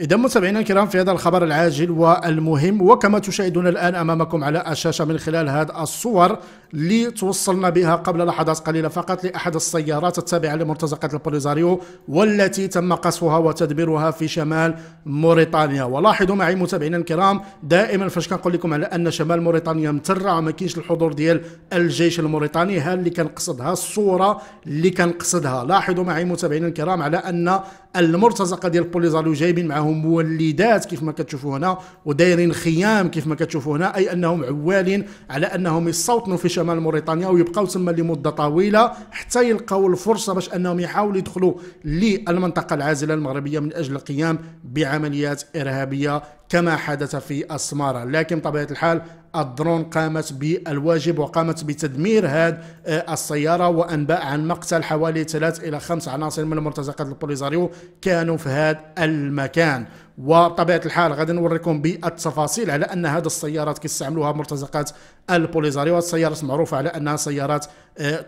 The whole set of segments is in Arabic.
إذا متابعينا الكرام في هذا الخبر العاجل والمهم وكما تشاهدون الآن أمامكم على الشاشة من خلال هذه الصور اللي توصلنا بها قبل لحظات قليلة فقط لأحد السيارات التابعة لمرتزقة البوليزاريو والتي تم قصفها وتدبيرها في شمال موريتانيا ولاحظوا معي متابعينا الكرام دائما فاش كنقول لكم على أن شمال موريتانيا مترع ما كاينش الحضور ديال الجيش الموريتاني ها اللي كنقصدها الصورة اللي كنقصدها لاحظوا معي متابعينا الكرام على أن المرتزقة ديال البوليزاريو جايبين معهم مولدات كيف ما كتشوفوا هنا ودايرين خيام كيف ما كتشوفوا هنا أي أنهم عوالين على أنهم يستوطنوا في شمال موريتانيا ويبقاو تما لمده طويله حتى يلقاو الفرصه باش انهم يحاولوا يدخلوا للمنطقه العازله المغربيه من اجل القيام بعمليات ارهابيه كما حدث في السمارة لكن طبيعة الحال الدرون قامت بالواجب وقامت بتدمير هذه آه، السيارة وأنباء عن مقتل حوالي ثلاث إلى خمس عناصر من مرتزقة البوليزاريو كانوا في هذا المكان وبطبيعة الحال غادي نوريكم بالتفاصيل على أن هذه السيارات كيستعملوها مرتزقات البوليزاريو السيارات معروفة على أنها سيارات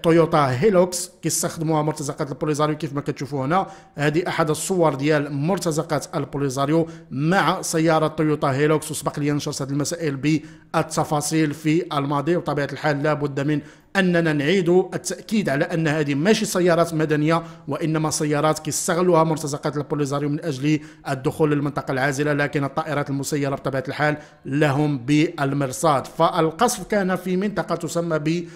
تويوتا آه، هيلوكس كيستخدموها مرتزقات البوليزاريو كيف ما كتشوفوا هنا هذه احد الصور ديال مرتزقات البوليزاريو مع سياره تويوتا هيلوكس وسبق لي نشرت هذه المسائل بالتفاصيل في الماضي وطبيعه الحال لابد من أننا نعيد التأكيد على أن هذه ماشي سيارات مدنية وإنما سيارات كيستغلوها مرتزقات البوليزاريو من أجل الدخول للمنطقة العازلة لكن الطائرات المسيرة بطبيعة الحال لهم بالمرصاد فالقصف كان في منطقة تسمى ب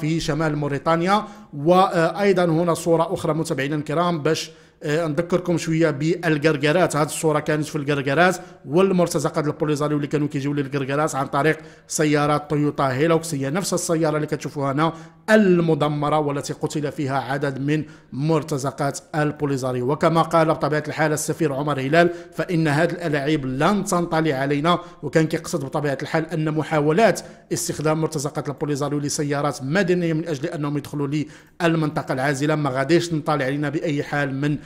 في شمال موريتانيا وأيضا هنا صورة أخرى متابعينا الكرام باش آه، نذكركم شويه بالقرقرات هذه الصوره كانت في القرقرات والمرتزقه ديال البوليزاريو اللي كانوا كيجيو للقرقرات عن طريق سيارات تويوتا هيلوكس هي نفس السياره اللي كتشوفوها هنا المدمره والتي قتل فيها عدد من مرتزقات البوليزاريو وكما قال بطبيعه الحال السفير عمر هلال فان هذه الالاعيب لن تنطلي علينا وكان كيقصد بطبيعه الحال ان محاولات استخدام مرتزقات البوليزاريو لسيارات مدنيه من اجل انهم يدخلوا للمنطقه العازله ما غاديش تنطلي علينا باي حال من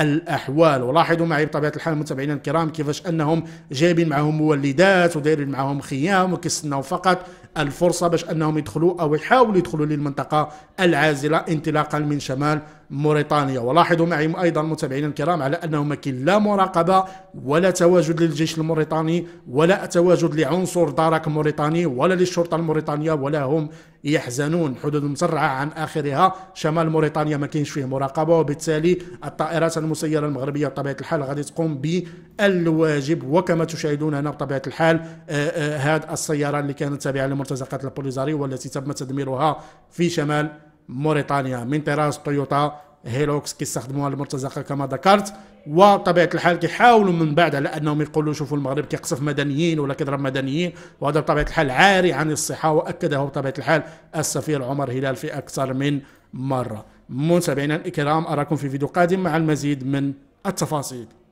الاحوال ولاحظوا معي بطبيعه الحال متابعينا الكرام كيفاش انهم جايبين معهم مولدات ودايرين معهم خيام وكيستناو فقط الفرصه باش انهم يدخلوا او يحاولوا يدخلوا للمنطقه العازله انطلاقا من شمال موريتانيا ولاحظوا معي ايضا متابعينا الكرام على انه ما كاين لا مراقبه ولا تواجد للجيش الموريتاني ولا تواجد لعنصر دارك موريتاني ولا للشرطه الموريتانيه ولا هم يحزنون حدود مسرعه عن اخرها شمال موريتانيا ما كاينش فيه مراقبه وبالتالي الطائرات المسيرة المغربية بطبيعة الحال غادي تقوم بالواجب وكما تشاهدون هنا بطبيعة الحال هذه آه، آه، السيارة اللي كانت تابعة لمرتزقات البوليزاري والتي تم تدميرها في شمال موريتانيا من طراز تويوتا هيلوكس كيستخدموها المرتزقه كما ذكرت وطبيعه الحال كيحاولوا من بعد على انهم يقولوا شوفوا المغرب كيقصف مدنيين ولا كيضرب مدنيين وهذا بطبيعه الحال عاري عن الصحه واكده بطبيعه الحال السفير عمر هلال في اكثر من مره متابعينا الكرام أراكم في فيديو قادم مع المزيد من التفاصيل